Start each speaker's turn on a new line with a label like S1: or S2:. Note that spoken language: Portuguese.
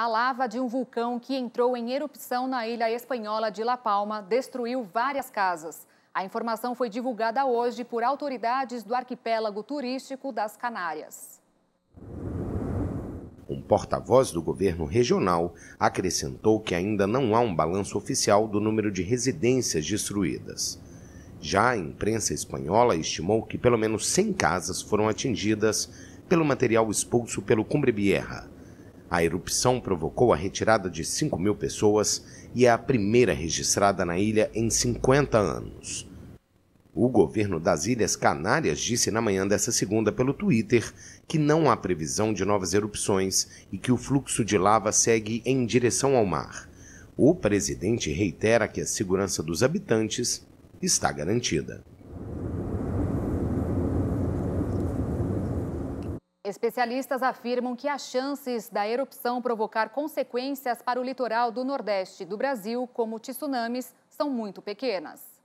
S1: A lava de um vulcão que entrou em erupção na ilha espanhola de La Palma destruiu várias casas. A informação foi divulgada hoje por autoridades do arquipélago turístico das Canárias.
S2: Um porta-voz do governo regional acrescentou que ainda não há um balanço oficial do número de residências destruídas. Já a imprensa espanhola estimou que pelo menos 100 casas foram atingidas pelo material expulso pelo Cumbre Bierra. A erupção provocou a retirada de 5 mil pessoas e é a primeira registrada na ilha em 50 anos. O governo das Ilhas Canárias disse na manhã dessa segunda pelo Twitter que não há previsão de novas erupções e que o fluxo de lava segue em direção ao mar. O presidente reitera que a segurança dos habitantes está garantida.
S1: Especialistas afirmam que as chances da erupção provocar consequências para o litoral do Nordeste do Brasil, como tsunamis, são muito pequenas.